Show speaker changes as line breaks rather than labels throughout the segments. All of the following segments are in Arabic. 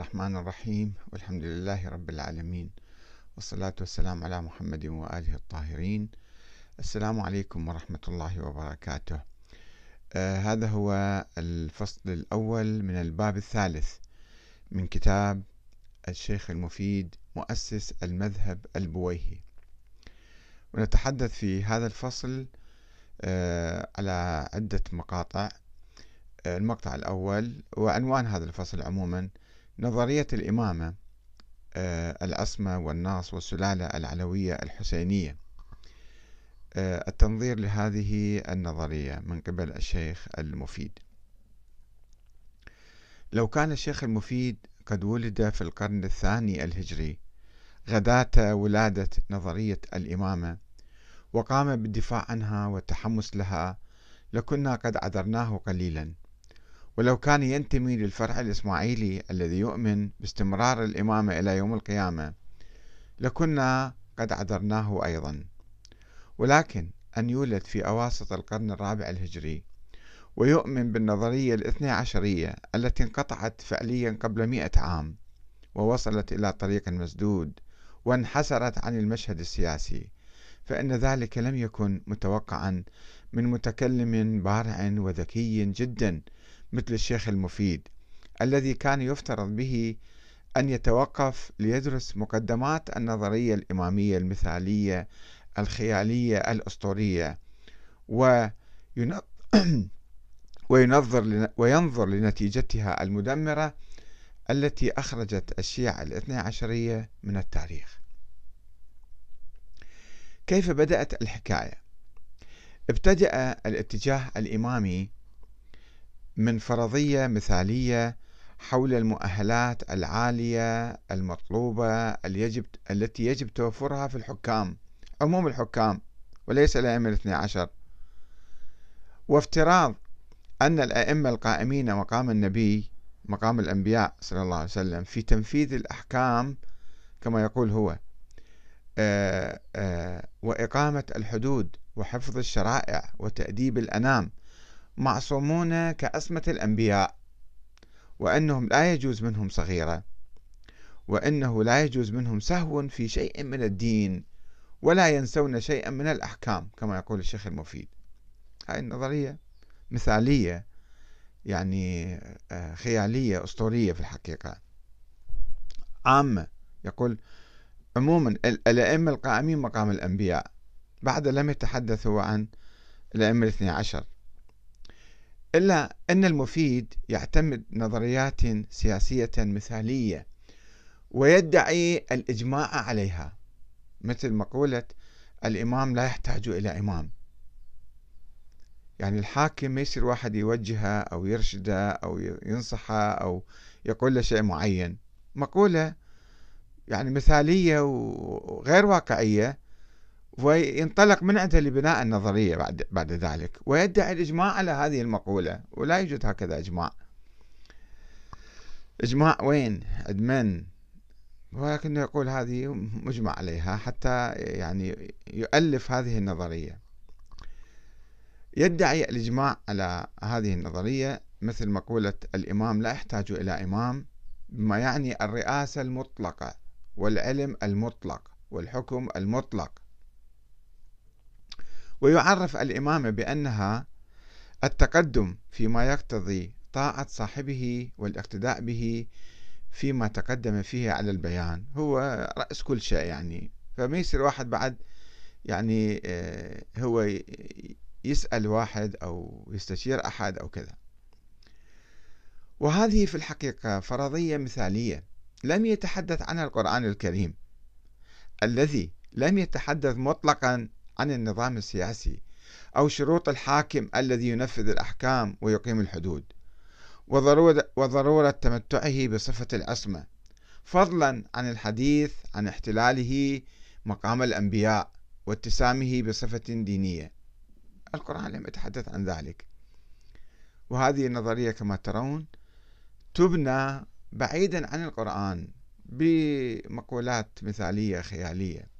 الرحمن الرحيم والحمد لله رب العالمين والصلاة والسلام على محمد وآله الطاهرين السلام عليكم ورحمة الله وبركاته آه هذا هو الفصل الأول من الباب الثالث من كتاب الشيخ المفيد مؤسس المذهب البويهي ونتحدث في هذا الفصل آه على عدة مقاطع آه، المقطع الأول وعنوان هذا الفصل عموما نظرية الإمامة آه، العصمة والناص والسلالة العلوية الحسينية آه، التنظير لهذه النظرية من قبل الشيخ المفيد لو كان الشيخ المفيد قد ولد في القرن الثاني الهجري غداة ولادة نظرية الإمامة وقام بالدفاع عنها والتحمس لها لكنا قد عذرناه قليلا ولو كان ينتمي للفرع الإسماعيلي الذي يؤمن باستمرار الإمامة إلى يوم القيامة لكنا قد عذرناه أيضا ولكن أن يولد في أواسط القرن الرابع الهجري ويؤمن بالنظرية الاثنى عشرية التي انقطعت فعليا قبل مئة عام ووصلت إلى طريق مسدود وانحسرت عن المشهد السياسي فإن ذلك لم يكن متوقعا من متكلم بارع وذكي جدا مثل الشيخ المفيد الذي كان يفترض به أن يتوقف ليدرس مقدمات النظرية الإمامية المثالية الخيالية الأسطورية وينظر وينظر لنتيجتها المدمرة التي أخرجت الشيعة الاثنى عشرية من التاريخ كيف بدأت الحكاية؟ ابتدأ الاتجاه الإمامي من فرضية مثالية حول المؤهلات العالية المطلوبة التي يجب توفرها في الحكام عموم الحكام وليس الأئمة الاثني عشر وافتراض أن الأئمة القائمين مقام النبي مقام الأنبياء صلى الله عليه وسلم في تنفيذ الأحكام كما يقول هو آه، آه، وإقامة الحدود وحفظ الشرائع وتأديب الأنام معصومون كأسمة الأنبياء وأنهم لا يجوز منهم صغيرة وأنه لا يجوز منهم سهو في شيء من الدين ولا ينسون شيئا من الأحكام كما يقول الشيخ المفيد هاي النظرية مثالية يعني آه، خيالية أسطورية في الحقيقة عامة يقول عموما الأئمة القائمين مقام الأنبياء بعد لم يتحدثوا عن الأئمة الاثنى عشر إلا أن المفيد يعتمد نظريات سياسية مثالية ويدعي الإجماع عليها مثل مقولة الإمام لا يحتاج إلى إمام يعني الحاكم ما يصير واحد يوجهه أو يرشده أو ينصحه أو يقول له شيء معين مقولة يعني مثالية وغير واقعية وينطلق من عنده لبناء النظرية بعد, بعد ذلك ويدعي الإجماع على هذه المقولة ولا يوجد هكذا إجماع إجماع وين عند من ولكنه يقول هذه مجمع عليها حتى يعني يؤلف هذه النظرية يدعي الإجماع على هذه النظرية مثل مقولة الإمام لا يحتاج إلى إمام بما يعني الرئاسة المطلقة والعلم المطلق والحكم المطلق ويعرف الإمامة بأنها التقدم فيما يقتضي طاعة صاحبه والاقتداء به فيما تقدم فيه على البيان هو رأس كل شيء يعني فما يصير واحد بعد يعني آه، هو يسأل واحد أو يستشير أحد أو كذا وهذه في الحقيقة فرضية مثالية لم يتحدث عنها القرآن الكريم الذي لم يتحدث مطلقا عن النظام السياسي أو شروط الحاكم الذي ينفذ الأحكام ويقيم الحدود وضرورة, وضرورة تمتعه بصفة العصمة فضلا عن الحديث عن احتلاله مقام الأنبياء واتسامه بصفة دينية القرآن لم يتحدث عن ذلك وهذه النظرية كما ترون تبنى بعيدا عن القرآن بمقولات مثالية خيالية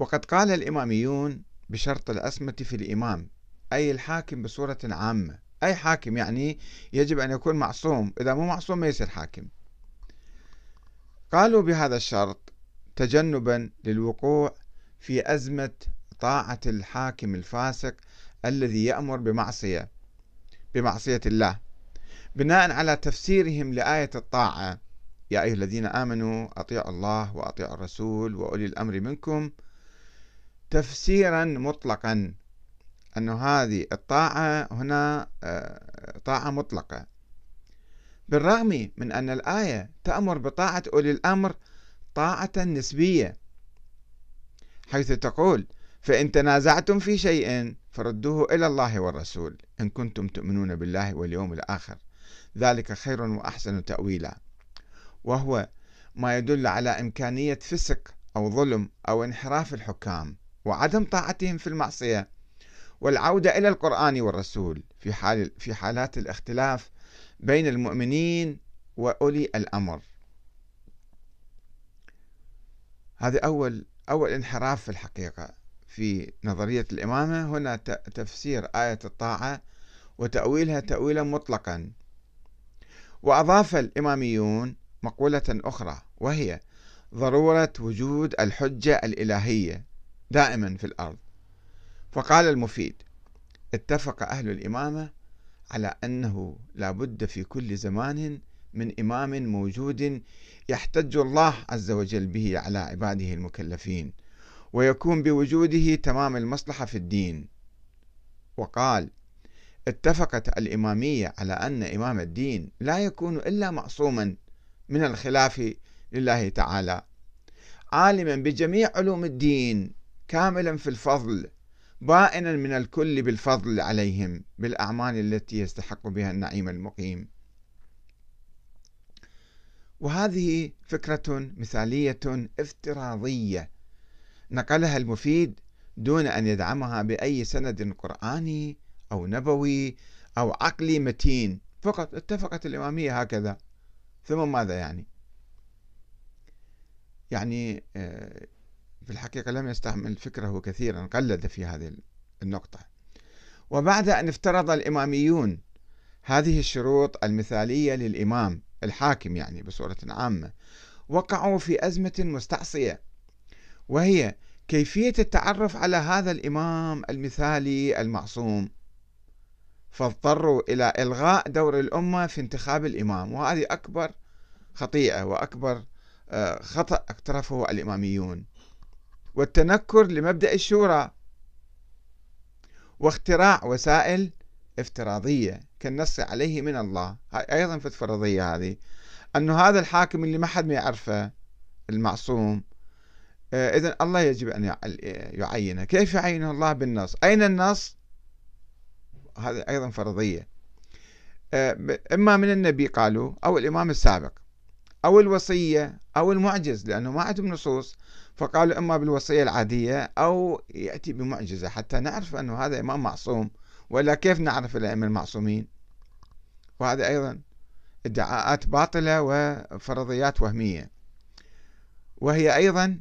وقد قال الإماميون بشرط الأسمة في الإمام أي الحاكم بصورة عامة أي حاكم يعني يجب أن يكون معصوم إذا مو معصوم ما يصير حاكم قالوا بهذا الشرط تجنبا للوقوع في أزمة طاعة الحاكم الفاسق الذي يأمر بمعصية بمعصية الله بناء على تفسيرهم لآية الطاعة يا أيها الذين آمنوا أطيعوا الله وأطيعوا الرسول وأولي الأمر منكم تفسيرا مطلقا أن هذه الطاعة هنا آه، طاعة مطلقة بالرغم من أن الآية تأمر بطاعة أولي الأمر طاعة نسبية حيث تقول فإن تنازعتم في شيء فردوه إلى الله والرسول إن كنتم تؤمنون بالله واليوم الآخر ذلك خير وأحسن تأويلا وهو ما يدل على إمكانية فسق أو ظلم أو انحراف الحكام وعدم طاعتهم في المعصية والعودة إلى القرآن والرسول في, حال في حالات الاختلاف بين المؤمنين وأولي الأمر هذا أول أول انحراف في الحقيقة في نظرية الإمامة هنا تفسير آية الطاعة وتأويلها تأويلا مطلقا وأضاف الإماميون مقولة أخرى وهي ضرورة وجود الحجة الإلهية دائما في الأرض فقال المفيد اتفق أهل الإمامة على أنه لا بد في كل زمان من إمام موجود يحتج الله عز وجل به على عباده المكلفين ويكون بوجوده تمام المصلحة في الدين وقال اتفقت الإمامية على أن إمام الدين لا يكون إلا معصوما من الخلاف لله تعالى عالما بجميع علوم الدين كاملا في الفضل بائنا من الكل بالفضل عليهم بالأعمال التي يستحق بها النعيم المقيم وهذه فكرة مثالية افتراضية نقلها المفيد دون أن يدعمها بأي سند قرآني أو نبوي أو عقلي متين فقط اتفقت الإمامية هكذا ثم ماذا يعني يعني آه، في الحقيقة لم يستعمل فكره كثيرا قلد في هذه النقطة وبعد أن افترض الإماميون هذه الشروط المثالية للإمام الحاكم يعني بصورة عامة وقعوا في أزمة مستعصية وهي كيفية التعرف على هذا الإمام المثالي المعصوم فاضطروا إلى إلغاء دور الأمة في انتخاب الإمام وهذه أكبر خطيئة وأكبر آه، خطأ اقترفه الإماميون والتنكر لمبدأ الشورى واختراع وسائل افتراضية كالنص عليه من الله هاي أيضا في الفرضية هذه أنه هذا الحاكم اللي ما حد ما يعرفه المعصوم آه، إذا الله يجب أن يعينه كيف يعينه الله بالنص أين النص هذا أيضا فرضية آه، إما من النبي قالوا أو الإمام السابق أو الوصية أو المعجز لأنه ما عندهم نصوص فقالوا إما بالوصية العادية أو يأتي بمعجزة حتى نعرف أنه هذا إمام معصوم ولا كيف نعرف الأئمة المعصومين وهذا أيضا ادعاءات باطلة وفرضيات وهمية وهي أيضا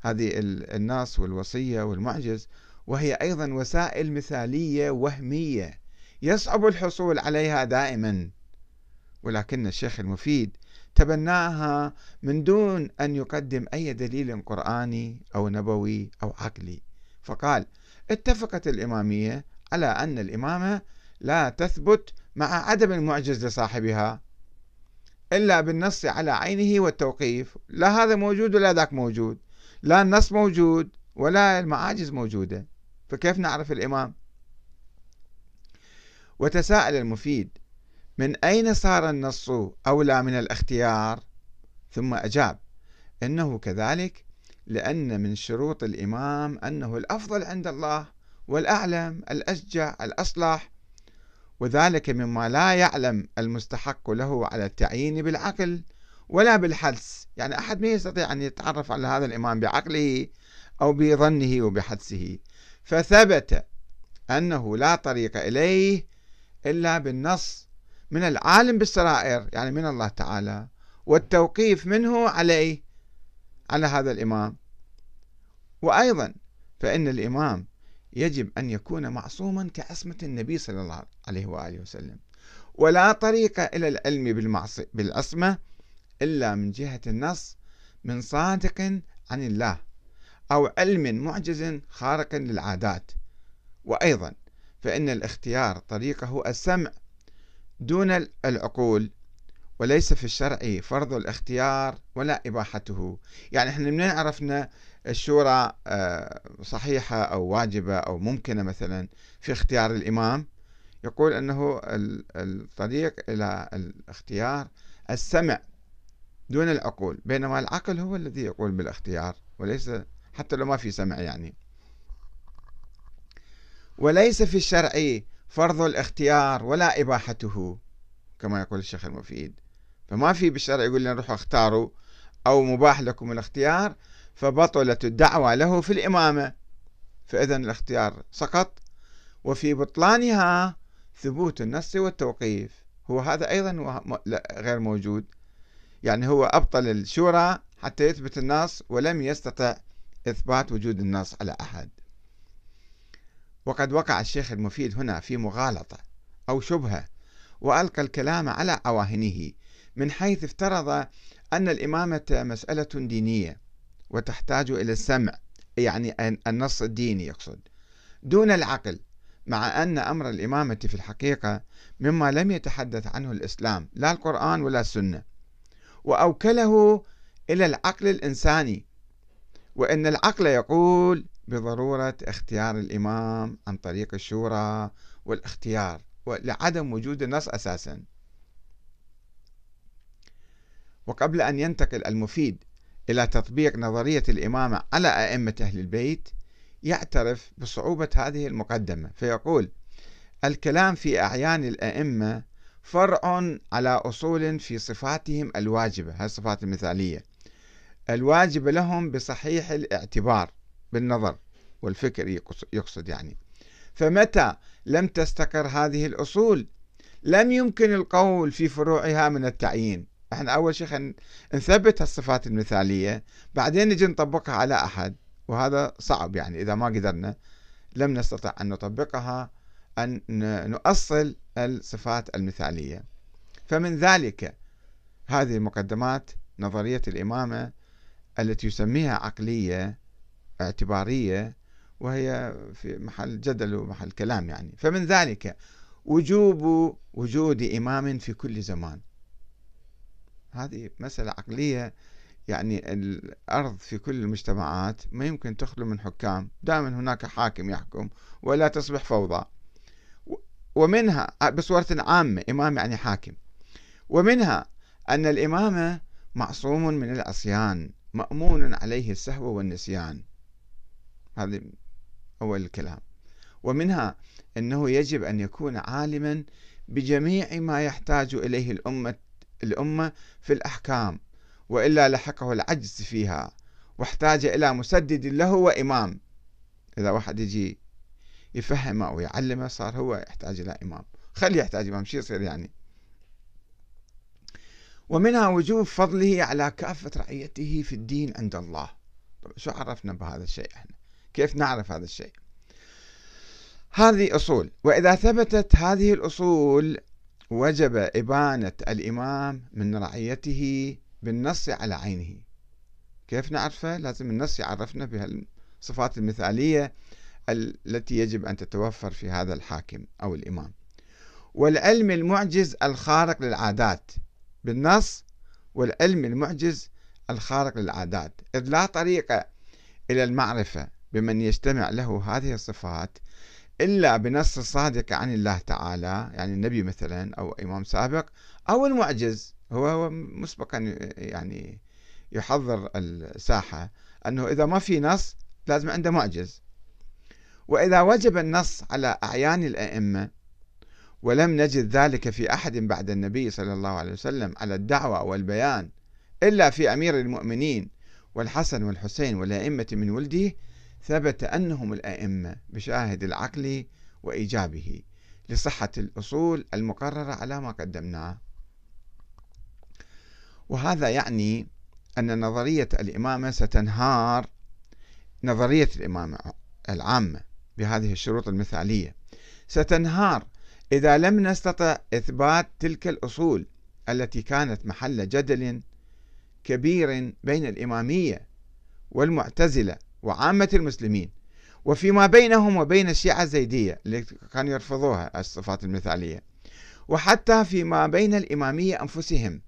هذه النص والوصية والمعجز وهي أيضا وسائل مثالية وهمية يصعب الحصول عليها دائما ولكن الشيخ المفيد تبناها من دون أن يقدم أي دليل قرآني أو نبوي أو عقلي فقال اتفقت الإمامية على أن الإمامة لا تثبت مع عدم المعجز لصاحبها إلا بالنص على عينه والتوقيف لا هذا موجود ولا ذاك موجود لا النص موجود ولا المعاجز موجودة فكيف نعرف الإمام؟ وتساءل المفيد من أين صار النص أولى من الاختيار ثم أجاب إنه كذلك لأن من شروط الإمام أنه الأفضل عند الله والأعلم الأشجع الأصلح وذلك مما لا يعلم المستحق له على التعيين بالعقل ولا بالحدس يعني أحد ما يستطيع أن يتعرف على هذا الإمام بعقله أو بظنه وبحدسه فثبت أنه لا طريق إليه إلا بالنص من العالم بالسرائر يعني من الله تعالى والتوقيف منه عليه إيه؟ على هذا الإمام وأيضا فإن الإمام يجب أن يكون معصوما كعصمة النبي صلى الله عليه وآله وسلم ولا طريق إلى العلم بالعصمة إلا من جهة النص من صادق عن الله أو علم معجز خارق للعادات وأيضا فإن الاختيار طريقه السمع دون العقول وليس في الشرع فرض الاختيار ولا إباحته يعني احنا منين عرفنا الشورى آه، صحيحة أو واجبة أو ممكنة مثلا في اختيار الإمام يقول أنه الطريق إلى الاختيار السمع دون العقول بينما العقل هو الذي يقول بالاختيار وليس حتى لو ما في سمع يعني وليس في الشرع فرض الاختيار ولا إباحته كما يقول الشيخ المفيد فما في بالشرع يقول لنا روحوا اختاروا أو مباح لكم الاختيار فبطلت الدعوة له في الإمامة فإذا الاختيار سقط وفي بطلانها ثبوت النص والتوقيف هو هذا أيضا غير موجود يعني هو أبطل الشورى حتى يثبت النص ولم يستطع إثبات وجود النص على أحد وقد وقع الشيخ المفيد هنا في مغالطة أو شبهة وألقى الكلام على عواهنه من حيث افترض أن الإمامة مسألة دينية وتحتاج إلى السمع يعني النص الديني يقصد دون العقل مع أن أمر الإمامة في الحقيقة مما لم يتحدث عنه الإسلام لا القرآن ولا السنة وأوكله إلى العقل الإنساني وإن العقل يقول بضرورة اختيار الإمام عن طريق الشورى والاختيار ولعدم وجود النص أساسا وقبل أن ينتقل المفيد إلى تطبيق نظرية الإمامة على أئمة أهل البيت يعترف بصعوبة هذه المقدمة فيقول الكلام في أعيان الأئمة فرع على أصول في صفاتهم الواجبة هذه الصفات المثالية الواجبة لهم بصحيح الاعتبار بالنظر والفكر يقصد يعني فمتى لم تستقر هذه الأصول لم يمكن القول في فروعها من التعيين احنا أول شيء نثبت الصفات المثالية بعدين نجي نطبقها على أحد وهذا صعب يعني إذا ما قدرنا لم نستطع أن نطبقها أن نؤصل الصفات المثالية فمن ذلك هذه المقدمات نظرية الإمامة التي يسميها عقلية اعتبارية وهي في محل جدل ومحل كلام يعني فمن ذلك وجوب وجود إمام في كل زمان هذه مسألة عقلية يعني الأرض في كل المجتمعات ما يمكن تخلو من حكام دائما هناك حاكم يحكم ولا تصبح فوضى ومنها بصورة عامة إمام يعني حاكم ومنها أن الإمامة معصوم من العصيان مأمون عليه السهو والنسيان هذه أول الكلام ومنها أنه يجب أن يكون عالما بجميع ما يحتاج إليه الأمة الأمة في الأحكام وإلا لحقه العجز فيها واحتاج إلى مسدد له وإمام إذا واحد يجي يفهمه يعلمه صار هو يحتاج إلى إمام خليه يحتاج إمام شو يصير يعني ومنها وجوب فضله على كافة رعيته في الدين عند الله طب شو عرفنا بهذا الشيء احنا كيف نعرف هذا الشيء هذه أصول وإذا ثبتت هذه الأصول وجب إبانة الإمام من رعيته بالنص على عينه كيف نعرفه؟ لازم النص يعرفنا بهالصفات المثالية التي يجب أن تتوفر في هذا الحاكم أو الإمام والعلم المعجز الخارق للعادات بالنص والعلم المعجز الخارق للعادات إذ لا طريقة إلى المعرفة بمن يجتمع له هذه الصفات إلا بنص صادق عن الله تعالى يعني النبي مثلا أو إمام سابق أو المعجز هو, هو مسبقا يعني يحضر الساحة أنه إذا ما في نص لازم عنده معجز وإذا وجب النص على أعيان الأئمة ولم نجد ذلك في أحد بعد النبي صلى الله عليه وسلم على الدعوة والبيان إلا في أمير المؤمنين والحسن والحسين والأئمة من ولده ثبت أنهم الأئمة بشاهد العقل وإيجابه لصحة الأصول المقررة على ما قدمناه وهذا يعني أن نظرية الإمامة ستنهار نظرية الإمامة العامة بهذه الشروط المثالية ستنهار إذا لم نستطع إثبات تلك الأصول التي كانت محل جدل كبير بين الإمامية والمعتزلة وعامة المسلمين وفيما بينهم وبين الشيعة الزيدية اللي كانوا يرفضوها الصفات المثالية وحتى فيما بين الإمامية أنفسهم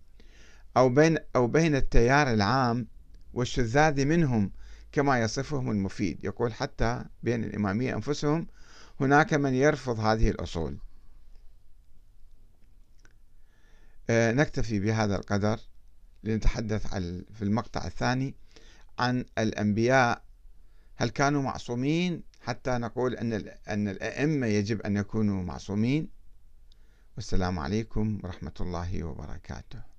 أو بين أو بين التيار العام والشذاذ منهم كما يصفهم المفيد يقول حتى بين الإمامية أنفسهم هناك من يرفض هذه الأصول آه، نكتفي بهذا القدر لنتحدث في المقطع الثاني عن الأنبياء هل كانوا معصومين حتى نقول أن أن الأئمة يجب أن يكونوا معصومين والسلام عليكم ورحمة الله وبركاته